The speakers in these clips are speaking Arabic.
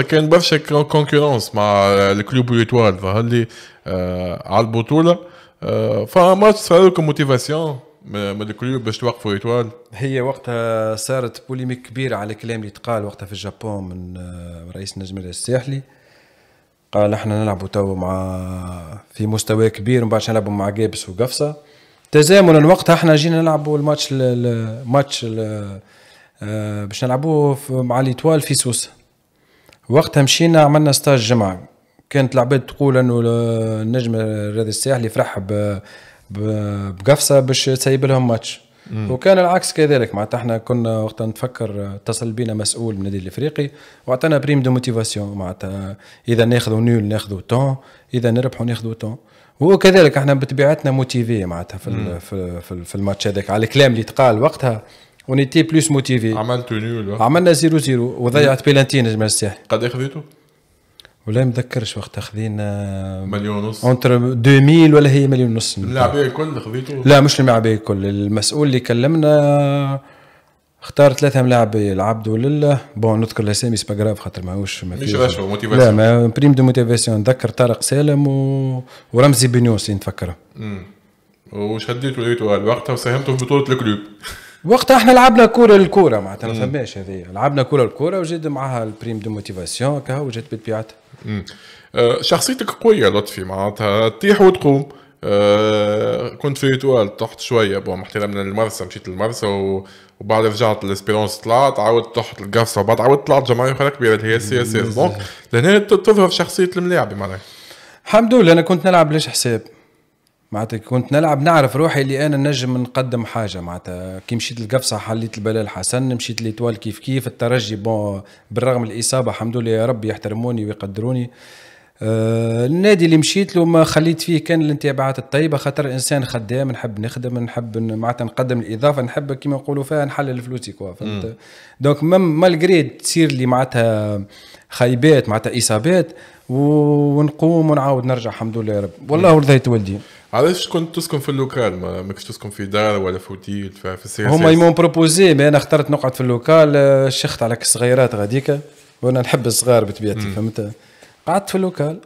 كان برشا كونكورونس مع الكلوب والإتوال فهلي آه على البطولة آه فماتش صار لكم موتيفاسيون من الكلوب باش توقفوا إتوال هي وقتها صارت بوليميك كبيرة على الكلام اللي تقال وقتها في الجابون من آه، رئيس النجم الساحلي قال احنا نلعبوا تو مع في مستوى كبير ومن بعد نلعبوا مع جابس وقفصه تزامنا وقتها احنا جينا نلعبوا الماتش الماتش آه، باش نلعبوه مع ليتوال في سوسه وقتها مشينا عملنا ستاج جمعه كانت العباد تقول انه النجم الرياضي الساحلي فرح بقفصه باش تسيب لهم ماتش وكان العكس كذلك معناتها احنا كنا وقتها نتفكر اتصل بينا مسؤول من النادي الافريقي واعطانا بريم دو موتيفاسيون معناتها اذا ناخذوا نول ناخذوا تون اذا نربحوا ناخذوا تون وكذلك احنا بطبيعتنا موتيفي معناتها في, في, في, في الماتش هذاك على الكلام اللي تقال وقتها اون ايتي بلوس موتيفي عملتوا نول عملنا زيرو زيرو وضيعت بيلانتي نجم الساحل قد اخذتوا؟ إيه ولا متذكرش وقت خذينا آه، مليون ونص اونتر 2000 ولا هي مليون ونص اللاعبيه الكل خذيته لا مش الملاعبيه الكل المسؤول اللي كلمنا اختار ثلاثه ملاعبيه العبد ولله بون نذكر الاسامي سي باغراف خاطر ماهوش ما مش رشوة موتيفاسيون لا ما بريم دو موتيفاسيون نذكر طارق سالم و... ورمزي بنيوس اللي نتفكره وشديتوا لقيتوا وقتها وساهمتوا في بطوله الكلوب وقتها احنا لعبنا كوره الكوره معناتها ما فماش هذه لعبنا كوره الكوره وجد معها البريم دو موتيفاسيون كها وجد بطبيعتها آه، شخصيتك قويه لطفي معناتها تطيح وتقوم أه كنت في ايتوال تحت شويه بون احترام من المرسى مشيت للمرسى وبعد رجعت لسبيرونس طلعت عاودت تحت القفصه وبعد عاودت طلعت جماعه اخرى كبيره اللي هي السي اس اس دونك لهنا تظهر شخصيه الملاعب معناها الحمد لله انا كنت نلعب ليش حساب معناتها كنت نلعب نعرف روحي اللي انا نجم نقدم حاجه معناتها كي مشيت للقفصه حليت البلال حسن مشيت ليتوال كيف كيف الترجي بون بالرغم الاصابه الحمد لله يا ربي يحترموني ويقدروني آه النادي اللي مشيت له ما خليت فيه كان الانتباهات الطيبه خاطر انسان خدام نحب نخدم نحب معناتها نقدم الاضافه نحب كيما نقولوا فيها نحلل فلوسي كوا فهمت دونك مالغري تصير لي معناتها خيبات معناتها اصابات ونقوم ونعاود نرجع الحمد لله يا رب والله رضيت والدي علاش كنت تسكن في اللوكال ما ماكش تسكن في دار ولا في اوتيل في السياسة هما يمون بروبوزي ما انا اخترت نقعد في اللوكال eh, شخت على الصغيرات غاديكا eh, وانا نحب الصغار بطبيعتي فهمت قعدت في اللوكال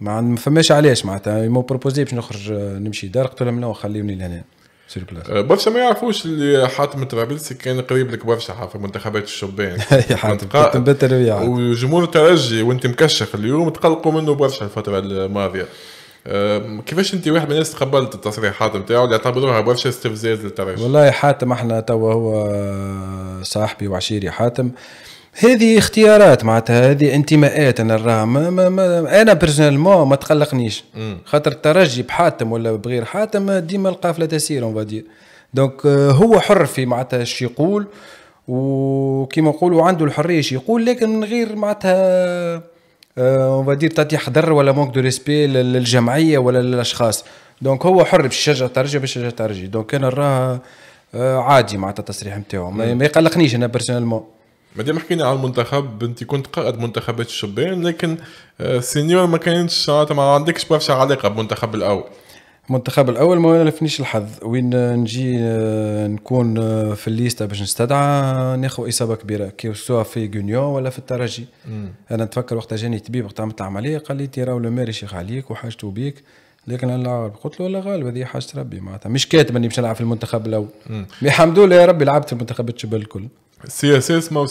ما فماش علاش معناتها يمون بروبوزي eh, باش نخرج نمشي دار قلت لهم لا خليوني لهنا سير أه، برشا ما يعرفوش اللي حاتم الطرابلسي كان قريب لك برشا في منتخبات الشبان حاتم وجمهور الترجي وانت مكشخ اليوم تقلقوا منه برشا الفتره الماضيه كيفاش انت واحد من الناس تقبلت التصريحات نتاعو اللي اعتبروها برشا استفزاز للترجي؟ والله حاتم احنا توا هو صاحبي وعشيري حاتم هذه اختيارات معناتها هذه انتماءات انا نراها ما ما ما انا بيرسونيل ما تقلقنيش خاطر الترجي بحاتم ولا بغير حاتم ديما القافله تسير اون فادير دونك هو حر في معناتها اش يقول وكيما نقولوا عنده الحريه اش يقول لكن من غير معناتها اون فادير تعطي حضر ولا مونك دو ريسبي للجمعيه ولا للاشخاص دونك هو حر باش يشجع ترجي باش يشجع ترجي دونك انا نراه آه، عادي معناتها التصريح نتاعو ما يقلقنيش انا بيرسونيلمون مادام حكينا على المنتخب انت كنت قائد منتخبات الشبان لكن سينيور آه، ما كانتش آه، ما عندكش برشا علاقه بالمنتخب الاول المنتخب الاول ما يلفنيش الحظ وين نجي آه، نكون آه، في الليسته باش نستدعى ناخذ اصابه كبيره كي سواء في جونيون ولا في الترجي مم. انا نتفكر وقتها جاني طبيب وقت عملت العمليه قال لي تي راهو لو شيخ عليك وحاجته بيك لكن انا قلت له والله غالب هذه حاجه ربي معناتها مش كاتب اني باش نلعب في المنتخب الاول الحمد لله يا ربي لعبت في المنتخب الشباب الكل سي اس اس